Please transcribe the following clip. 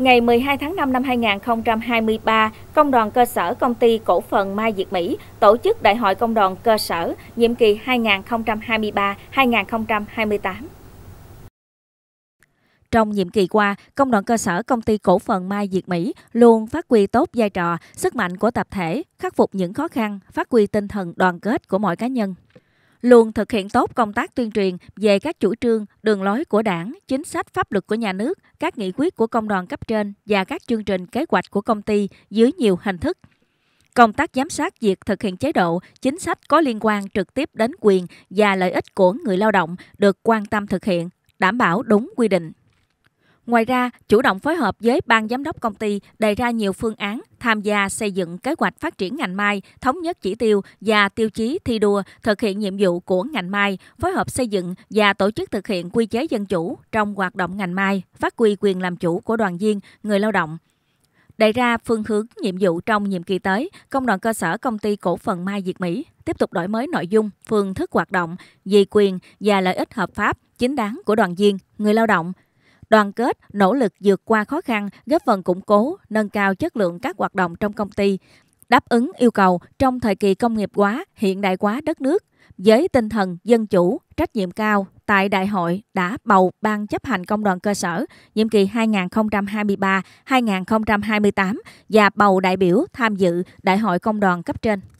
Ngày 12 tháng 5 năm 2023, Công đoàn cơ sở Công ty Cổ phần Mai diệt Mỹ tổ chức Đại hội Công đoàn cơ sở nhiệm kỳ 2023-2028. Trong nhiệm kỳ qua, Công đoàn cơ sở Công ty Cổ phần Mai diệt Mỹ luôn phát huy tốt vai trò, sức mạnh của tập thể, khắc phục những khó khăn, phát huy tinh thần đoàn kết của mọi cá nhân luôn thực hiện tốt công tác tuyên truyền về các chủ trương, đường lối của đảng, chính sách pháp luật của nhà nước, các nghị quyết của công đoàn cấp trên và các chương trình kế hoạch của công ty dưới nhiều hình thức. Công tác giám sát việc thực hiện chế độ, chính sách có liên quan trực tiếp đến quyền và lợi ích của người lao động được quan tâm thực hiện, đảm bảo đúng quy định. Ngoài ra, chủ động phối hợp với ban giám đốc công ty đề ra nhiều phương án tham gia xây dựng kế hoạch phát triển ngành mai, thống nhất chỉ tiêu và tiêu chí thi đua thực hiện nhiệm vụ của ngành mai, phối hợp xây dựng và tổ chức thực hiện quy chế dân chủ trong hoạt động ngành mai, phát huy quyền làm chủ của đoàn viên, người lao động, đề ra phương hướng nhiệm vụ trong nhiệm kỳ tới, công đoàn cơ sở công ty cổ phần Mai Việt Mỹ tiếp tục đổi mới nội dung, phương thức hoạt động, vì quyền và lợi ích hợp pháp chính đáng của đoàn viên, người lao động, đoàn kết, nỗ lực vượt qua khó khăn, góp phần củng cố, nâng cao chất lượng các hoạt động trong công ty, đáp ứng yêu cầu trong thời kỳ công nghiệp hóa, hiện đại hóa đất nước với tinh thần dân chủ, trách nhiệm cao, tại đại hội đã bầu Ban chấp hành Công đoàn cơ sở nhiệm kỳ 2023-2028 và bầu đại biểu tham dự Đại hội Công đoàn cấp trên.